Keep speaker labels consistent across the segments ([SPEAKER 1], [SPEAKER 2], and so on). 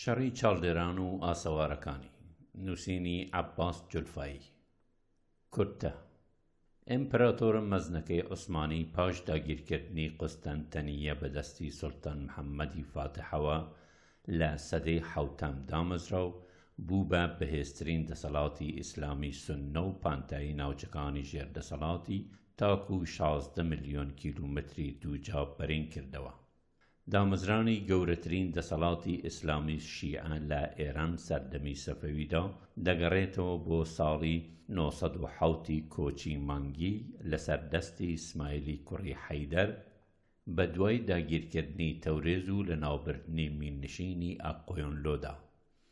[SPEAKER 1] شەڕی چاڵدێران و ئاسەوارەکانی نووسینی عباس جولفایی کورتە ئەمپراتۆرە مەزنەکەی عوسمانی پاش داگیرکردنی قستەنتەنیە بەدەستی سلتەن محەممەدی فاتحەوە لە سەدەی حوتەم دامەزرا و بوو بە بەهێزترین دەسەڵاتی ئیسلامی سنە و پانتایی ناوچەکانی ژێردەسەڵاتی تاکو و 16 میلیۆن کیلومتری دووجا بەرین کردەوە دامەزرانی گەورەترین دەسەڵاتی ئیسلامی شیعان لە ئێران سەردەمی سەفەویدا دەگەڕێتەوە بۆ ساڵی 1970 کۆچی مانگی لەسەر دەستی ئیسماعیلی کوڕی حەیدەر بە دوای داگیرکردنی تەورێز و لە ناوبردنی میننشینی ئاقۆیۆنلۆدا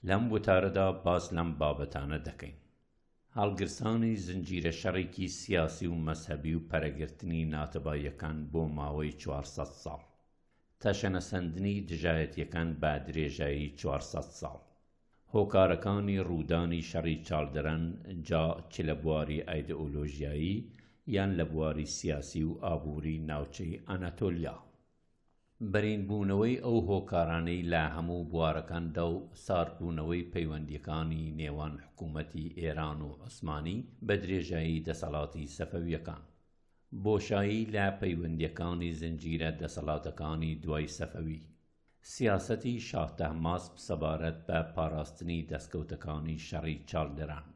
[SPEAKER 1] لەم وتارەدا باز لەم بابەتانە دەکەین هەڵگرسانی زنجیرە شەڕێکی سیاسی و مەسەبی و پەرەگرتنی ناتەبایەکان بۆ ماوەی 400 ساڵ تا شەنەسەندنی دژایەتیەکان با درێژایی 400 ساڵ هۆکارەکانی ڕوودانی شەڕی چالدەرەن جا چ لە بواری ئایدئۆلۆژیایی یان لە بواری سیاسی و ئابووری ناوچەی ئەناتۆلیا بەرینبوونەوەی ئەو هۆکارانەی لە هەموو بوارەکاندا و ساردبوونەوەی پەیوەندیەکانی نێوان حکوومەتی ئێران و عسمانی بە درێژایی دەسەڵاتی سەفەویەکان بۆشایی لە پەیوەندیەکانی زنجیرە دەسەڵاتەکانی دوای سەفەوی سیاسەتی شاهتەماس سەبارەت بە پاراستنی دەستکەوتەکانی شەڕی چالدەران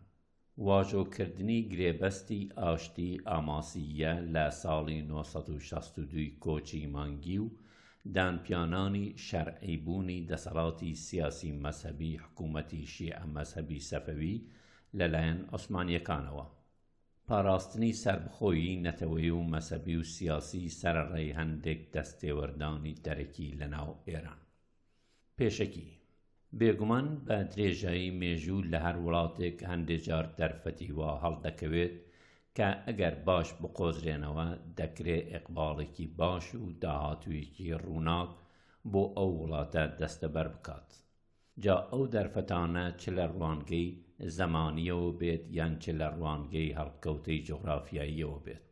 [SPEAKER 1] واژۆکردنی گرێبەستی ئاشتی ئاماسیە لە ساڵی 1962 کۆچی مانگی و دانپیانانی شەرعیبوونی دەسەڵاتی سیاسی مەسەبی حکوومەتی شیعە مەسەبی سەفەوی لەلایەن عوسمانیەکانەوە پاراستنی سربخۆیی نەتەوەی و مەسەبی و سیاسی سەرڕێی هەندێک دەستێوەردانی دەرەکی لەناو ئێران پێشەکی بێگومان بە درێژایی مێژوو لە هەر وڵاتێک هەندێک جار دەرفەتی وا هەڵدەکەوێت کە ئەگەر باش بقۆزرێنەوە دەکرێت ئەقباڵێکی باش و داهاتوویکی ڕووناک بۆ ئەو وڵاتە دەستەبەر بکات جا ئەو دەرفەتانە چ لە ڕوانگەی زەمانیەوە بێت یان چ لە ڕوانگەی هەڵکەوتەی جغرافیاییەوە بێت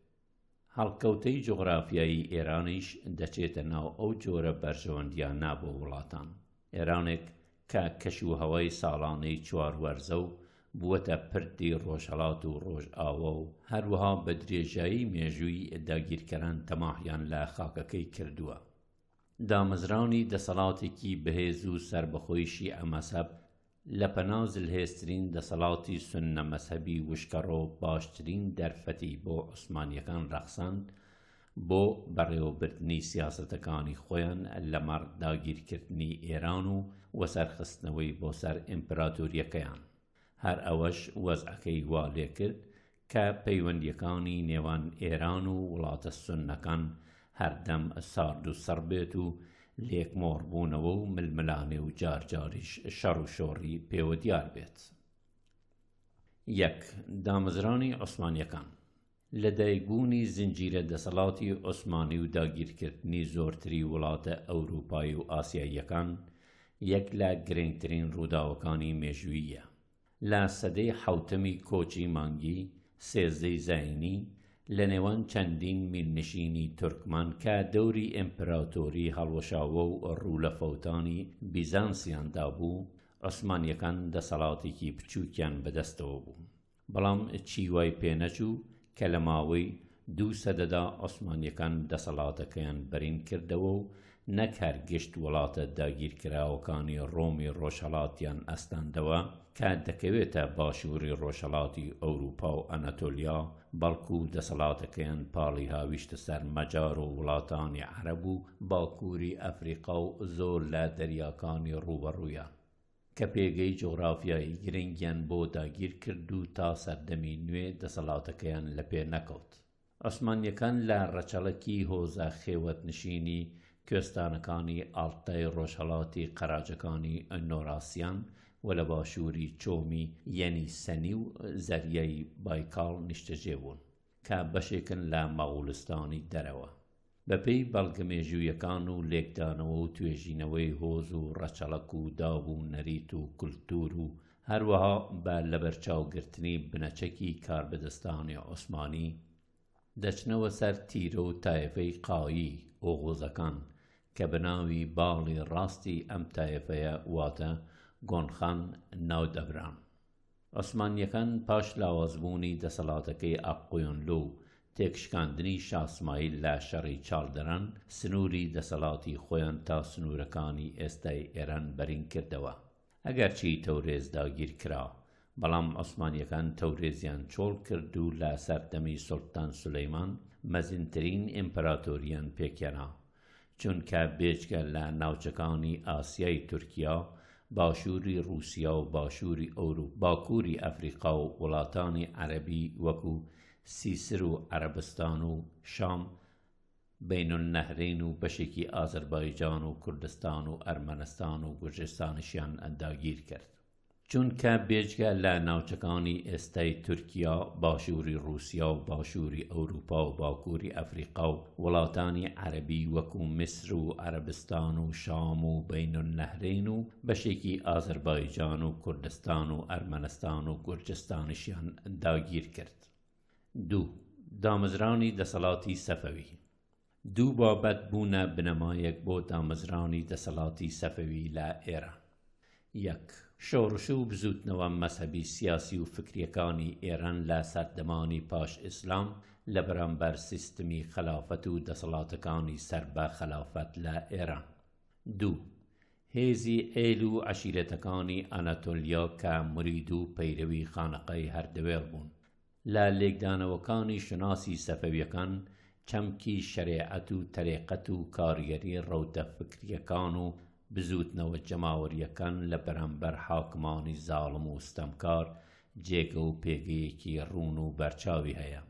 [SPEAKER 1] هەڵکەوتەی جغرافیایی ئێرانیش دەچێتە ناو ئەو جۆرە بەرژەوەندیان نابۆ وڵاتان ئێرانێک کە کەشوهەوەی ساڵانەی چوارەرزە و بووەتە پردی ڕۆژهڵات و ڕۆژئاوە و هەروەها بە درێژایی مێژووی داگیرکەران تەماحیان لە خاکەکەی کردووە دامەزراوی دەسەڵاتێکی بەهێز و سربەخۆیشی ئەمەسەب لە پەنازل هێسترین دەسەڵاتی سنە مەسەبی وشکەڕۆ باشترین دەرفەتی بۆ عوسمانیەکان ڕەخساند بۆ بەڕێوەبردنی سیاستەکانی خۆیان لە مەڕ داگیرکردنی ئێران و وەسەرخستنەوەی بۆ سەر ئیمپراتوریەکەیان هەر ئەوەش وەزعەکەی وا لێ کرد کە پەیوەندیەکانی نێوان ئێران و وڵاتە سنەکان هەردەم سارد و سەر بێت و لێک مۆڕ بوونەوە و ململانێ و جارجاریش شەڕ و شۆڕی پێوە دیار بێت. یەک دامزرانی عوسمانیەکان لە دایکبوونی زنجیرە دەسەڵاتی عوسمانی و داگیرکردنی زۆرتری وڵاتە ئەوروپای و ئاسیاییەکان یەک لە گرنگترین ڕووداوەکانی مێژوییە. لە سەدەی حوتەمی کۆچی مانگی سێزەی زینی لە نێوان چەندین میرنشینی تورکمانکە دەوری ئەمپراتۆری هەڵوەشاوە و ڕوولەفەوتانی بیزانسیاندا بوو ئەسمانیەکان دەسەڵاتێکی بچووکیان بەدەستەوە بوو بەڵام چیوای پێنەچوو کە لە ماوەی دوو سەدەدا ئۆسمانیەکان دەسەڵاتەکەیان بەرین کردەوە و نەک هەرگشت وڵاتە داگیرکراوەکانی ڕۆمی ڕۆژهڵاتیان ئەستاندەوە کە دەکەوێتە باشووری ڕۆژهڵاتی ئەوروپا و ئەنەتۆلیا بەڵکو و دەسەڵاتەکەیان پاڵی هاویشتە سەر مەجار و وڵاتانی عەرەب و باکووری ئەفریقا و زۆر لە دەریاکانی ڕوبەڕوویە. کە پێگەی جۆغرافیایی گرنگیان بۆ داگیر کرد و تا سەردەمی نوێ دەسەڵاتەکەیان لە پێ نەکەوت. ئەسمانیەکان لە ڕەچەڵکی هۆزە خێوەت نشینی کوێستانەکانی ئاڵتای ڕۆژهڵاتی قەراجەکانی نۆراسیان و لە باشووری چۆمی یەنی سەنی و زەریایی بایکاڵ نیشتەجێبوون کە بەشێکن لە مەغولستانی دەرەوە. بەپێی بەڵگەمێژوویەکان و لێکدانەوە و توێژینەوەی هۆز و ڕەچەڵک و داو و نەریت و کولتور و هەروەها بە لەبەرچاوگررتنی بنەچەکی کاربدەستانی عوسمانی دەچنەوە سەر تیرە و تایفەی قاوی ئۆغۆزەکان کە بەناوی باڵی ڕاستی ئەم تایەفەیە واتە گۆنخان ناودەبران. ئەسمانیەکان پاش لاوازبوونی دەسەڵاتەکەی ئاقۆیۆنلو تێکشکاندنی شاسمایل لە شەڕی چالدەران سنووری دەسەڵاتی خۆیان تا سنوورەکانی ئێستای ئێران بەرین کردەوە. ئەگەرچی تەورێز داگیر کرا، بەڵام ئۆسمانیەکان تەورێزیان چۆڵ کرد و لە سەردەمی سڵتان سولەیمان مەزینترین ئیمپراتۆریان پێکێنا. چونکە بێچکە لە ناوچەکانی ئاسیای تورکیا، باشووری رووسیا و باشووری ئەوروپ باکووری ئەفریقا و وڵاتانی عەربی وەکو سیسر و عەربستان و شام بینون نەهرین و بەشێکی ئازربایجان و کوردستان و ئەرمەنستان و گوجستانشیان ئەنداگیر کرد. چونکە بێژگە لە ناوچەکانی ئێستای تورکیا باشووری رووسیا و باشووری ئەوروپا و باکووری ئەفریقا و وڵاتانی عەربی وەکو مسر و عەربستان و شام و بینون نەهرین و بەشێکی ئازربایجان و کوردستان و ئەرمەنستان و گورجستانشیان داگیر کرد دوو دامزرانی دەسەڵاتی سەفەوی دوو بابەت بوونە بنەمایەک بۆ دامزرانی دەسەڵاتی سەفەوی لە ئێران یەک شۆڕشە و بزوتنەوە مەسەبی سیاسی و فکریەکانی ئێران لە سەردەمانی پاش ئیسلام لە بەرامبەر سیستمی خەلافەت و دەسەڵاتەکانی سربە خەلافەت لە ئێران دوو هێزی ئێل و عشیرەتەکانی ئەنەتۆلیۆ کە مرید و پەیرەوی خانەقەی هەردەوێڵ بوون لە لێکدانەوەکانی شناسی سەفەویەکان چەمکی شەریعەت و تەرێقەت و کاریگەری ڕەوتە فکریەکان و بزوتنەوە جەماوەریەکان لە بەرەمبەر حاکمانی زاڵم و ستەمکار جێگە و پێگەیەکی ڕون و بەرچاوی هەیە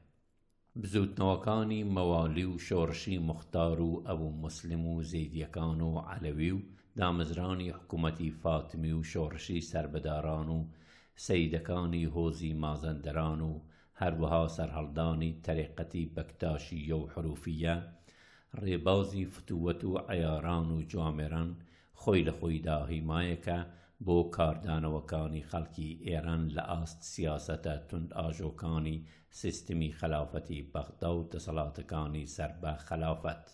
[SPEAKER 1] بزوتنەوەکانی مەوالی و شۆڕشی مختار و ئەوو مسلم و زەیدیەکان و علەوی و دامزرانی حکوومەتی فاتمی و شۆڕشی سربەداران و سیدەکانی هۆزی مازەندەران و هەروەها سەرهەڵدانی تەریقەتی بەکتاشی یە و حروفیە ڕێبازی فتووەت و عیاران و جوامێران خۆی لە خۆیدا هیمایەکە بۆ کاردانەوەکانی خەڵکی ئێران لە ئاست سیاسەتە تند ئاژۆکانی سیستمی خلافەتی بەغدە و دەسەڵاتەکانی سەر بە خلافەت.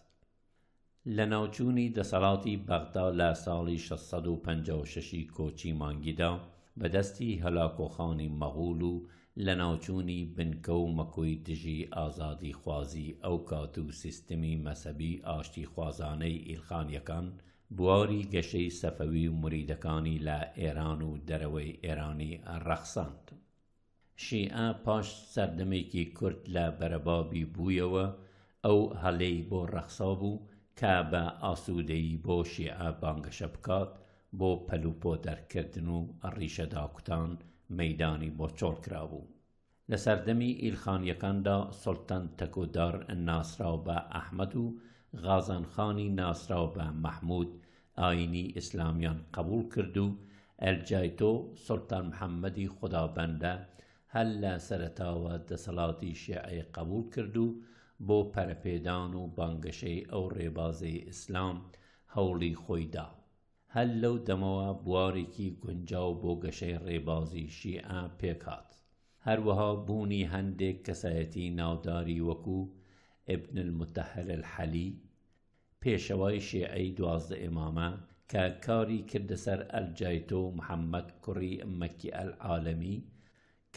[SPEAKER 1] لە ناوچوونی دەسەڵاتی بەغدا لە ساڵی 1656 کۆچی مانگیدا بەدەستی هەلاکۆخانی مەغول و لە ناوچوونی بنکە و مەکۆی دژی ئازادی خوازی ئەو کات و سیستمی مەسەبی ئاشتی خوازانەی ئیلخانیەکان بواری گەشەی سەفەوی و مریدەکانی لە ئێران و دەرەوەی ئێرانی ڕەخساند. شیعە پاش سەردەمێکی کورت لە بەرەبابی بوویەوە ئەو هەلەی بۆ ڕەخسا بوو کە بە ئاسوودەی بۆ شیعە بانگەشە بکات بۆ پەلوپۆ دەرکردن و ڕیشەداکوتان مەدانی بۆ چۆڵ کرابوو. لە سەردەمی ئیلخانیەکاندا سڵتەن تەکۆدار ناسرااو بە ئەحمەد و غازانخانی ناسراو بە مەحمود ئاینی ئیسلامیان قبول کرد و ئەلجایتۆ سلتان محەممەدی خدابەندە هەل لە سەرتاوە دەسەڵاتی شیعی قبول کرد و بۆ پەرەپێدان و بانگەشەی ئەو ڕێبازەی ئیسلام هەوڵی خۆیدا هەل لەو دەمەوە بوارێکی گونجاو بۆ گەشەی ڕێبازی شیعە پێکات هەروەها بوونی هەندێک کەسایەتی ناوداری وەکوو ابن المتحر الحەلی پێشەوەی شێعەی دوازدە ئێمامە کە کاری کردە سەر ئەلجایتۆ محەممەد کوڕی ئەمەکی ئەلعاالەمی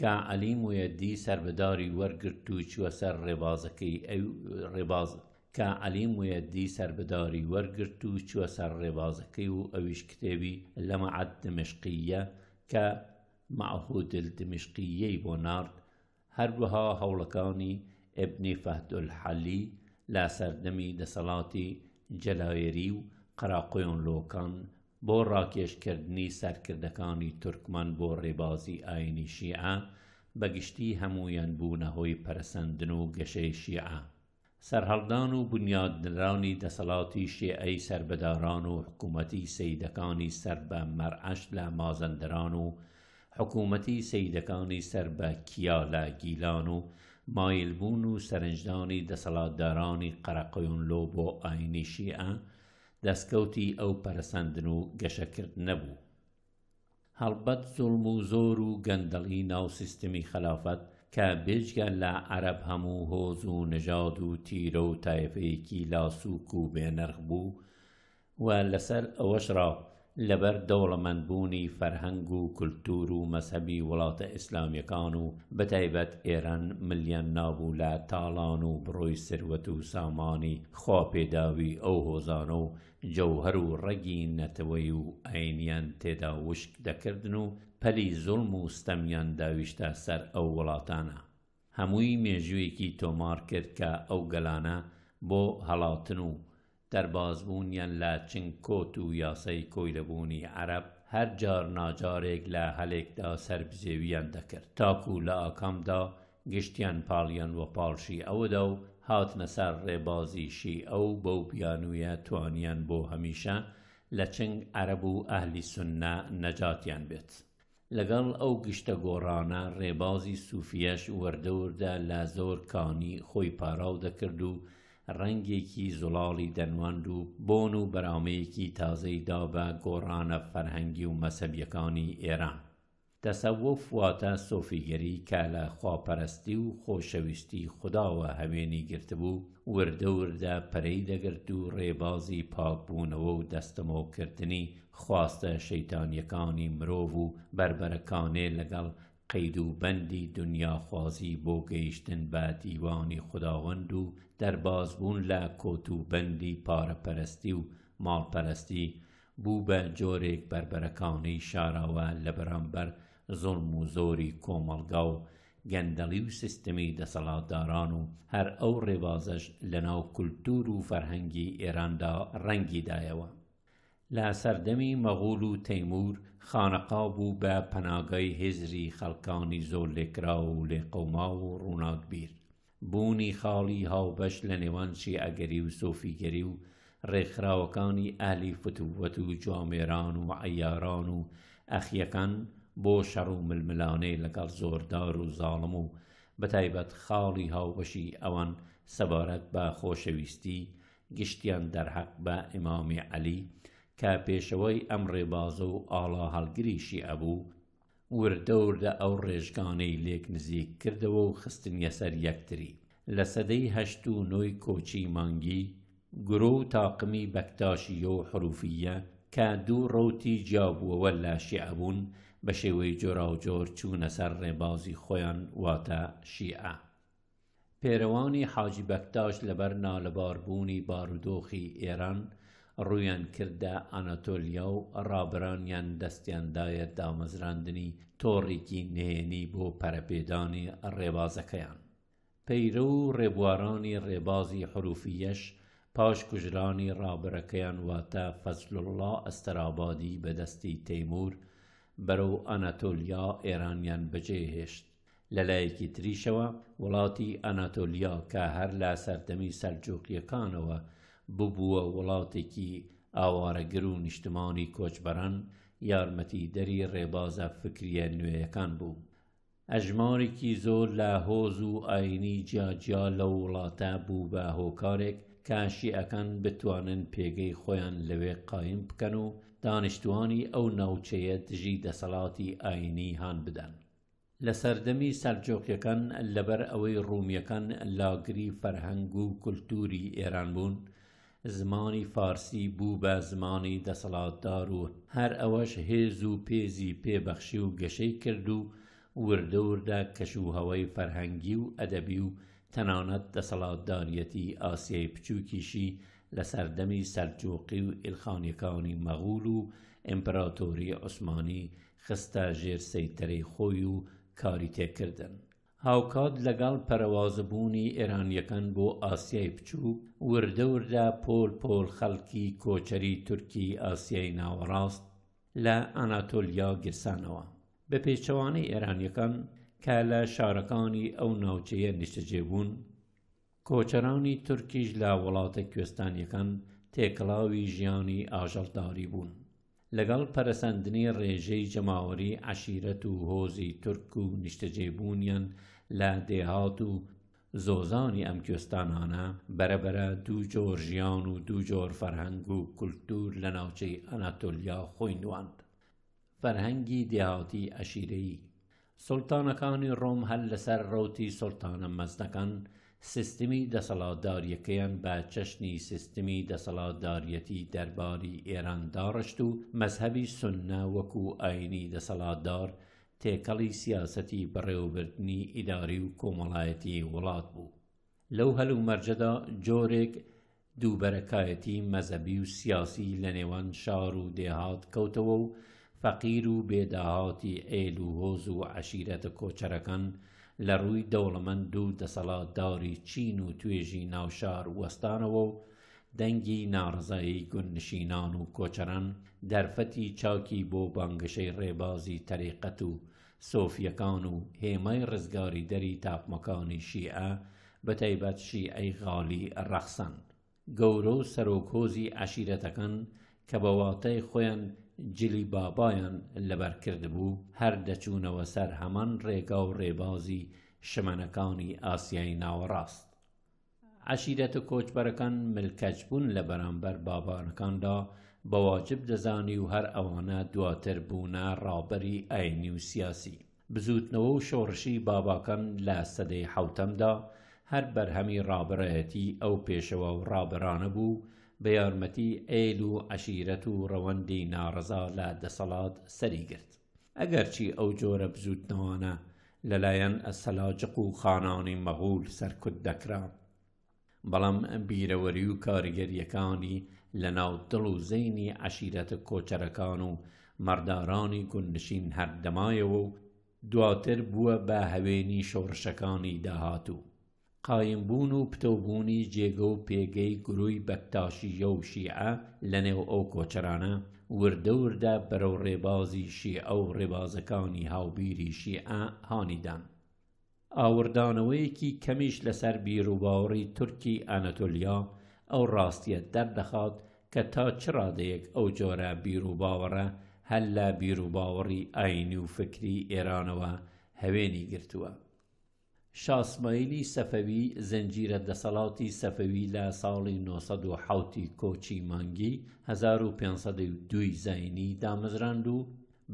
[SPEAKER 1] کە عەلی مویەدی سربەداری وەرگرت و چوە سەر ڕێبازەکەی ئەو ڕێباز کە عەلی مویەدی سربەداری وەرگرت و چوە سەر ڕێبازەکەی و ئەویش کتێبی لەمە عەد دمشقیە کە معهودل دمشقیەی بۆ نارد هەروەها هەوڵەکانی ئبنی فەهدول حەلی لا سەردەمی دەسەڵاتی جەلاوێری و قراقۆیان لۆکان بۆ ڕاکێشکردنی سەرکردەکانی تورکمان بۆ ڕێبازی ئاینی شیعە بەگشتی هەمویان بوونە هۆی پەرسەندن و گەشەی شیعە سەرهەڵدان و بنیادنرانی دەسەڵاتی شێعەی سربەداران و حکوومەتی سیدەکانی سەر بە مەرعەش لە مازەندران و حکوومەتی سیدەکانی سەر بە کیا لە گیلان و مایلبوون و سەرنجدانی دەسەڵاتدارانی قەرەقۆیون لۆ بۆ ئاینی شیعە دەستکەوتی ئەو پەرسەندن و گەشەکرد نەبوو هەڵبەت زوڵم و زۆر و گەندەڵی ناوسیستمی خەلافەت کە بێژگەن لە عەرب هەموو هۆز و نەژاد و تیرە و تایفەیەکی لاسووک و بێنرخ بوو و لەسەر ئەوەشرا لەبەر دەوڵەمەندبوونی فەرهەنگ و کولتور و مەسەبی وڵاتە ئیسلامیەکان و بەتایبەت ئێران ملیان نابوو لە تاڵان و بڕۆی سروەت و سامانی خواپێداوی ئەو هۆزانە و جەوهر و ڕەگی نەتەوەی و ئاینیان تێدا وشک دەکردن و پەلی زوڵم و ستەمیان داویشتە سەر ئەو وڵاتانە هەمووی مێژوویەکی تۆمار کرد کە ئەو گەلانە بۆ هەڵاتن و دەربازبوونیان لە چنکۆت و یاسەی کۆیلەبوونی عەرب هەر جار ناجارێک لە هەلێکدا سربزێویان دەکرد تاکو لە ئاکامدا گشتیان پاڵیان وە پاڵشی ئەوەدا و هاتنە سەر ڕێبازیشی ئەو بەو پیانویە توانیان بۆ هەمیشە لە چنگ عەرب و ئەهلی سنە نەجاتیان بێت. لەگەڵ ئەو گشتە گۆڕانە ڕێبازی سوفیەش وەردەوردا لە زۆر کانی خۆی پاراو دەکرد و ڕەنگێکی زوڵاڵی دەنواند و بۆن و بەرامەیەکی تازەی دا بە گۆڕانە فەرهەنگی و مەسەبیەکانی ئێران. تەسەوف واتە سۆفیگەری کە لە خواپەرستی و خۆشەویستی خداوە هەوێنی گرتبوو وردەوردە پەرەی دەگرت و ڕێبازی پاکبوونەوە و دەستەمەوەکردنی خواستە شەیتانیەکانی مرۆڤ و بربەرەکانێ لەگەڵ قەید و بەندی دنیاخوازی بۆ گەیشتن بە دیوانی خداوەند و دەربازبوون لە کۆت و بەندی پارەپەرستی و ماڵپەرستی بوو بە جۆرێک بربەرەکانی شاراوە لە بەرامبەر زۆرم و زۆری کۆمەڵگا و گەندەڵی و سیستمی دەسەڵاتداران و هەر ئەو ڕێبازەش لەناو کولتور و فەرهەنگی ئێراندا ڕەنگیدایەوە لە سەردەمی مەغول و تەیمور خانەقا بوو بە پەناگای هێزری خەڵکانی زۆر لێکرا و لێقەوما و ڕووناکبیر بوونی خاڵی هاوبەش لە نێوان شیعەگەری و سۆفیگەری و ڕێکخراوەکانی ئالی فتووەت و جامێران و عیاران و ئەخیەکان بۆ شەڕ و ململانەی لەگەڵ زۆردار و زاڵم و بەتایبەت خاڵی هاوبەشی ئەوان سەبارەت بە خۆشەویستی گشتیان دەرحەق بە ئیمامی عەلی کە پێشەوەی ئەم ڕێبازە و ئاڵا هەڵگریشی ئەبوو وردەوردە ئەو ڕێژگانەی لێک نزیک کردەوە و خستنیە سەر یەکتری لە سەدەی هەشت و نۆی کۆچی مانگی گرۆ و تاقمی بەکتاشیە و حروفیە کە دوو ڕوتی جیابووەوە لاشیعبوون بە شێوەی جۆراوجۆر چوونە سەر ڕێبازی خۆیان واتە شیعە. پێرەوانی حاجی بەکتاش لەبەر نالەباربوونی بارودۆخی ئێران ڕویان کردە ئەناتۆلیا و ڕابرانیان دەستیاندایە دامەزراندنی تۆڕێکی نێنی بۆ پەرەپێدانی ڕێبازەکەیان پەیرە و ڕێبوارانی ڕێبازی حروفیەش پاش کوژرانی ڕابرەکەیان واتە فەسلله ئەستەرابادی بەدەستی تەیمور بەرەو ئەناتۆلیا ئێرانیان بەجێهێشت لەلایەکی تریشەوە وڵاتی ئەناتۆلیا کە هەر لە سەردەمی سەرجوقیەکانەوە ببووە وڵاتێکی ئاوارەگر و نیشتمانی کۆچبەران یارمەتی دەری ڕێبازە فکریە نوێیەکان بوو. ئەژمارێکی زۆر لە هۆز و ئاینی جیاجیا لە وڵاتە بوو بە هۆکارێک کاشیەکان بتوانن پێگەی خۆیان لەوێ قایم بکەن و دانیشتوانی ئەو ناوچەیە دژی دەسەڵاتی ئاینی هان بدەن. لە سەردەمی سەرجۆکیەکان لەبەر ئەوەی ڕومیەکان لاگری فەرهەنگ و کولتوری ئێران بوون، زمانی فارسی بوو بە زمانی دەسەڵاتدار و هەر ئەوەش هێز و پێزی پێبەخشی و گەشەی کرد و وردە وردە کەشوهەوەی فەرهەنگی و ئەدەبی و تەنانەت دەسەڵاتدارەتی ئاسیای پچووکیشی لە سەردەمی سەرجۆقی و ئیلخانیەکانی مەغول و ئیمپراتۆری عوسمانی خستە ژێر سەیتەرەی خۆی و کاری تێکردن. هاوکات لەگەڵ پەرەوازبوونی ئێرانیەکان بۆ ئاسیای بچوو وردەوردا پۆل پۆل خەڵکی کۆچەری تورکی ئاسیای ناوەڕاست لە ئەناتۆلیا گرسانەوە بە پێچەوانەی ئێرانیەکان کە لە شارەکانی ئەو ناوچەیە نیشتەجێبوون کۆچەرانی تورکیش لە وڵاتە کوێستانیەکان تێکەڵاوی ژیانی ئاژەڵداری بوون لەگەڵ پەرسەندنی ڕێژەی جەماوەری عشیرەت و هۆزی تورک و نیشتەجێبوونیان لە زوزانی و زۆزانی ئەم کوێستانانە دو دوو جۆر ژیان و دو جور فرهنگ و کولتور لە ناوچەی خویندواند. فرهنگی فەرهەنگی اشیری سلطانکان سلتانەکانی ڕۆم هەل سلطان ڕوتی سلتانە مەزنەکان سیستمی یکیان با چەشنی سیستمی درباری درباری ئێران مذهبی و وکو و وەکو ئاینی دار تێکەڵی سیاسەتی بەڕێوەبردنی ئیداری و کۆمەڵایەتی وڵات بوو لەو هەلو مەرجەدا جۆرێک دووبەرەکایەتی مەزەبی و سیاسی لە نێوان شار و دێهات کەوتەوە و فەقیر و بێداهاتی ئێل و هۆز و عشیرەتە کۆچەرەکان لە ڕووی دەوڵەمەند و دەسەڵاتداری چین و توێژی ناوشار وەستانەوە و دەنگی ناڕزایی گوندنشینان و کۆچەران دەرفەتی چاکی بۆ بانگشەی ڕێبازی تەریقەت و سۆفیەکان و هێمای ڕزگاری دەری تاپمەکانی شیعە بە تایبەت شیعەی غاالی ڕەخسان گەورە و سەرۆکۆزی عشیرەتەکەن کە بەواتای خۆیان جلی بابایان لەبەرکردبوو هەر دەچوونەوە سەر هەمان ڕێگا و ڕێبازی شمەنەکانی ئاسیایی ناوەڕاست عشیرەتە کۆچبەرەکان ملکەچبوون لە بەرامبەر بابانەکاندا بەواجب دەزانی و هەر ئەوانە دواتر بوونە ڕابەری ئاینی و سیاسی بزوتنەوە و شۆڕشی باباکان لە سەدەی حوتەمدا هەر بەرهەمی ڕابڕەتی ئەو پێشەوە و ڕابرانە بوو بە یارمەتی ئیل و عشیرەت و ڕەوەندی ناڕزا لە دەسەڵات سەریگرت ئەگەرچی ئەو جۆرە بزوتنەوانە لەلایەن ئەسەلاجق و خانانی مەغول سەرکوت دەکرام بەڵام بیرەوەری و کارگەریەکانی لە ناو دڵ و زەینی عشیرەتە کۆچەرەکان و مەردارانی گوندنشین هەردەمایەوە و دواتر بووە بە هەوێنی شۆڕشەکانی داهاتوو قایمبوون و پتەوبوونی جێگە و پێگەی گروی بەکتاشیە و شیعە لەنێو ئەو کۆچرانە وردەوردە بەرەو ڕێبازی شیعە و ڕێبازەکانی هاوبیری شیعە هانیدان ئاوردانەوەیەکی کەمیش لەسەر بیرروباوەڕی تورکی ئەنەتۆلیا ئەو ڕاستیە دەردەخات کە تا چ ڕادەیەک ئەو جۆرە بیرروباوەڕە هەل لە بیرروباوەڕی ئاینی و فکری ئێرانەوە هەوێنی گرتووە. شاسمەیلی سەفەوی زەنجیرە دەسەڵاتی سەفەوی لە ساڵی 1970 کۆچی مانگی 1502 زینی دامەزراند و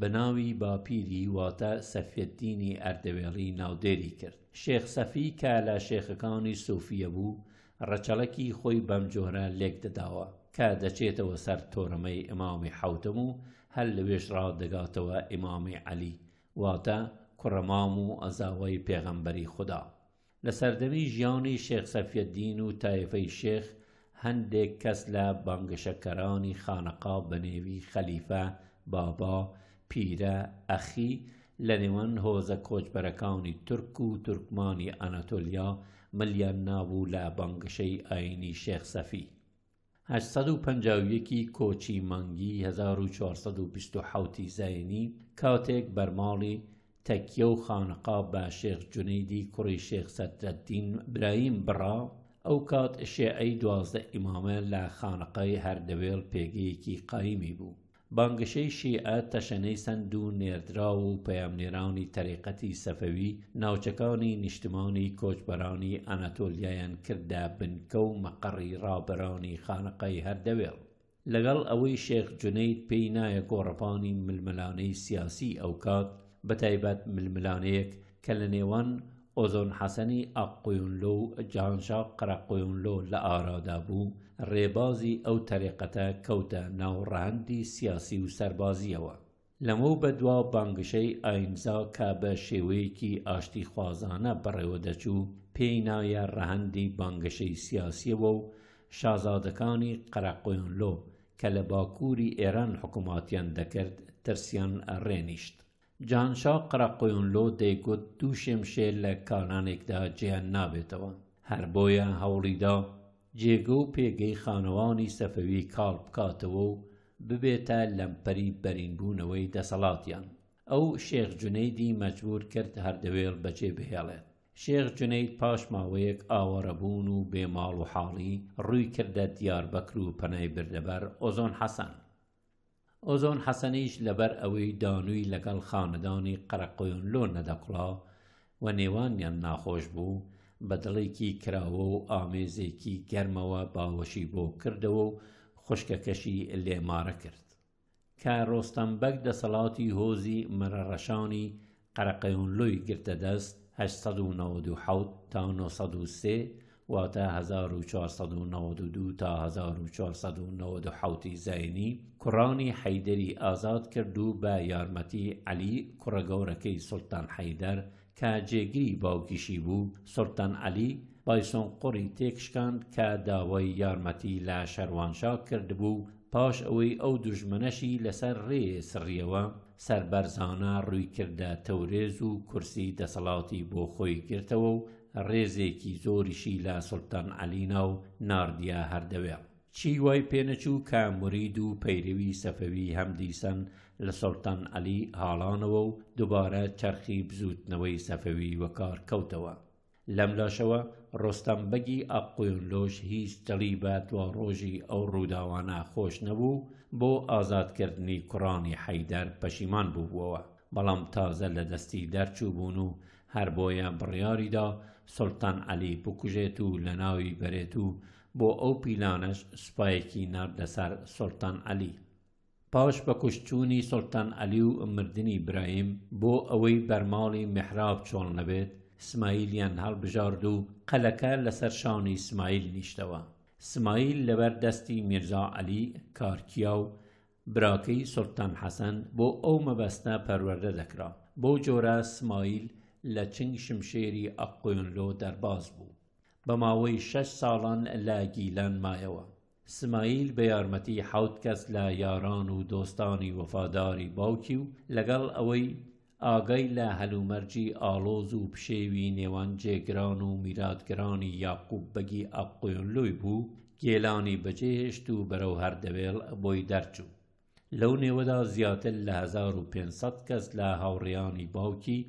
[SPEAKER 1] بە ناوی باپیری واتە سەفێتدینی ئەردەوێڵی ناودێری کرد شێخ سەفی کە لە شێخەکانی سوفیە بوو ڕەچەڵکی خۆی بەم جۆرە لێک دەداوە کە دەچێتەوە سەر تۆرەمەی ئمامی حوتم و هەل لەوێشڕا دەگاتەوە ئیمامی عەلی واتە کوڕەمام و ئەزاوای پێغەمبەری خوددا لە سەردەمی ژیانی شێخ سەفیەدین و تایفەی شێخ هەندێک کەس لە بانگەشەکەرانی خانەقا بە نێوی خەلیفە بابا پیرە ئەخی لە نێوان هۆزە کۆچبەرەکانی تورک و تورکمانی ئەناتۆلیا ملیان نابوو لە بانگشەی ئاینی شێخ سەفی 1950 کۆچی مانگی 1427 زینی کاتێک بەرماڵی تەکیە و خانقا بە شێخ جونەیدی کوڕی شێخ سەدەدین برایم بڕا ئەو کات شێعەی دوازدە ئیمامە لە خانقای هەردەوێڵ پێگەیەکی قایمی بوو بانگشەی شیعە تەشەنەی سند و نێردرا و پەیامنێراونی تەریقەتی سەفەوی ناوچەکانی نیشتمانی کۆچبەرانی ئەناتۆلیایان کردا بنکە و مەقڕی ڕابرانی خانقەی هەردەوێڵ لەگەڵ ئەوەی شێخ جونەید پێی نایە گۆڕپانی ململانەی سیاسی ئەو کات بە تایبەت ململانەیەک کە لە نێوان ئۆزۆن حەسەنی ئەقویونلۆ و جانشا قەرەقویونلۆ لە ئارادا بوو ڕێبازی ئەو تەریقەتە کەوتە ناوڕاندی سیاسی و سەربازیەوە لەمەو بەدوا بانگشەی ئاینزا کە بە شێوەیەکی ئاشتی خوازانە بەڕێوە دەچوو پێی نایە ڕەهندی بانگشەی سیاسیەوە و شازادەکانی قەرەقویونلۆ کە لە باکووری ئێران حکوومەتیان دەکرد ترسیان ڕێنیشت جانشا قەرەقۆیونلۆ دەیگوت دوو شێمشێر لە کانانێکدا جیان نابێتەوە هەر بۆیە هەوڵیدا جێگە و پێگەی خانەوانی سەفەوی کاڵ بکاتەوە و ببێتە لەمپەری بەرینبوونەوەی دەسەڵاتیان ئەو شێخ جونەیدی مەجبور کرد هەردەوێڵ بەجێ بهێڵێت شێخ جونەید پاش ماوەیەک ئاوەڕەبوون و بێماڵ و حاڵی ڕووی کردە دیاربەکر و پەنای بردەبەر ئۆزۆن حەسەن ئۆزۆن حەسەنیش لەبەر ئەوەی دانووی لەگەڵ خاندانی قەرەقۆیان لۆن نەدەکڵا و نێوانیان ناخۆش بوو بە دڵێکی کراوە و ئامێزێکی گەرمەوە باوەشی بۆ کردەوە و خوشکەکەشی لێمارە کرد کە ڕۆستەم بەک دەسەڵاتی هۆزی مەرەڕەشانی قەرەقەیون لۆی گرتە دەست 1992 تا 1993 واتە 1492 تا 1497 زینی کوڕانی حەیدەری ئازاد کرد و بە یارمەتی علی کوڕەگەورەکەی سلتان حەیدەر کە جێگیری باوکیشی بوو سلتان علی بایسۆن قوڕی تێکشکاند کە داوای یارمەتی لە شەروانشا کردبوو پاش ئەوەی ئەو دوژمنەشی لەسەر ڕێ سڕیەوە سربەرزانە ڕووی کردە تەورێز و کورسی دەسەڵاتی بۆ خۆی گرتەوە و ڕێزێکی زۆریشی لا سڵتان علینا و ناردیا هەردەوێ چی وای پێنەچوو کامورید و پەیروی سەفەوی هەمدیسەن لە سڵتان علی هاڵانەوە و دووبارە چرخی بزوتنەوەی سەفەوی وەکار کەوتەوە لەم لاشەوە ڕۆستەم بەگی ئەقوێنلۆش هیچ دڵی بە دوا ڕۆژی ئەو ڕووداوانە خۆش نەبوو بۆ ئازادکردنی کوڕانی حەیدەر پەشیمان بووبووەوە بەڵام تازە لە دەستی دەرچوو بوون و هەر بۆیە بڕیاریدا سلتان علی بکوژێت و لە ناوی بەرێت و بۆ ئەو پیلانەش سوپایەکی ناردەسەر سلتان علی پاش بە کوشتچوونی سلتان علی و مردنی برایم بۆ ئەوەی بەرماڵی محراب چۆن نەبێت سمایلیان هەڵبژارد و قەلەکە لەسەر شانی سمایل نیشتەوە سمایل لەبەر دەستی میرزا علی کارکیا و براکەی سلتان حەسەن بۆ ئەو مەبەستە پەروەردە دەکرا بۆ جۆرە سمایل لە چنگ شمشێری ئەقۆنلۆ دەرباز بوو بە ماوەی شەش ساڵان لا گیلان مایەوە سمایل بە یارمەتی حوت کەس لە یاران و دۆستانی وەفاداری باوکی و لەگەڵ ئەوەی ئاگەی لە هەلومەرجی ئالۆز و پشێوی نێوان جێگران و میراتگرانی یاقوب بەگی ئەقۆنلۆی بوو گێلانی بەجێهێشت و بەرەو هەردەوێڵ بۆی دەرچوو لەو نێوەدا زیاتر لە 1500 کەس لە هاوڕیانی باوکی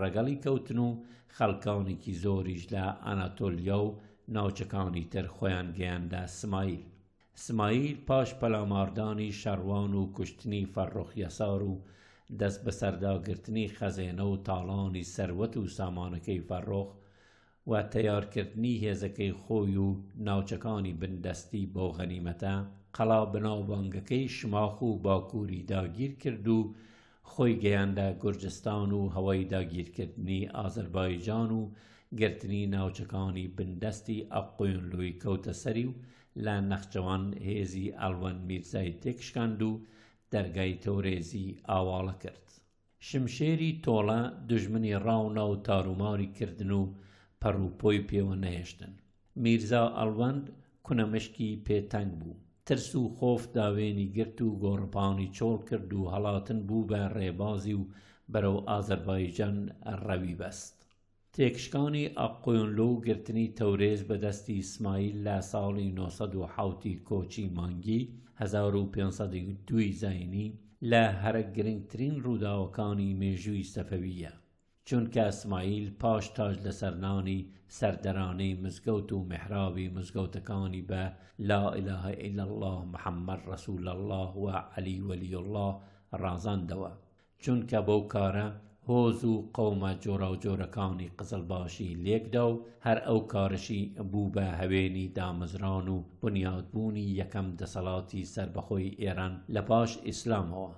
[SPEAKER 1] ڕەگەڵی کەوتن و خەڵکەونێکی زۆریش لە ئەناتۆلیە و ناوچەکانی تر خۆیان گەیاندا سمایل. سمایل پاش پەلاماردانی شەڕوان و کوشتنی فەڕۆخیەسار و دەست بە سەرداگررتنی خەزێنە و تاڵانی سەروەت و سامانەکەی فەڕۆخ و تەیارکردنی هێزەکەی خۆی و ناوچەکانی بندەستی بۆ غەنیمەتە قەلا بناوبانگەکەی شماخ و باکووری داگیر کرد و خۆی گەیاندا گورجستان و هەوای داگیرکردنی ئازربایجان و گرتنی ناوچەکانی بندستی ئەقۆینلووی کەوتە سەری و لە نەخچەوان هێزی ئەلوەن میرزای تێکشکاند و دەرگای تەورێزی ئاواڵە کرد. شمشێری تۆڵە دژمنی ڕاونا و تاروماری کردن و پەڕوپۆی پێوە نەهێشتن. میرزا ئەلوەند کونەمشکی پێتەنگ بوو. ترس و خۆف داوێنی گرت و گۆڕپانی چۆڵ کرد و هەڵاتن بوو بە ڕێبازی و بەرەو ئازەربایجان ڕەوی بەست. تێکشکانی ئەقۆیۆنلۆ و گرتنی تەورێز بە دەستی ئیسماعیل لە ساڵی 1970 کۆچی مانگی 1502 زینی لە هەرە گرنگترین ڕووداوەکانی مێژووی سەفەویە. چونکە ئەسمایل پاش تاج لەسەر نانی سەردەرانەی مزگەوت و مەحراوی مزگەوتەکانی بە لا ئلهە ئیل الله محەممەد ڕسول الله و علی وەلی الله ڕازاندەوە چونکە بەو کارە هۆز و قەومە جۆرا و جۆرەکانی قزل باشی لێکدا و هەر ئەو کارشی بوو بە هەوێنی دامزران و بنیادبوونی یەکەم دەسەڵاتی سربەخۆی ئێران لە پاش ئیسلامەوە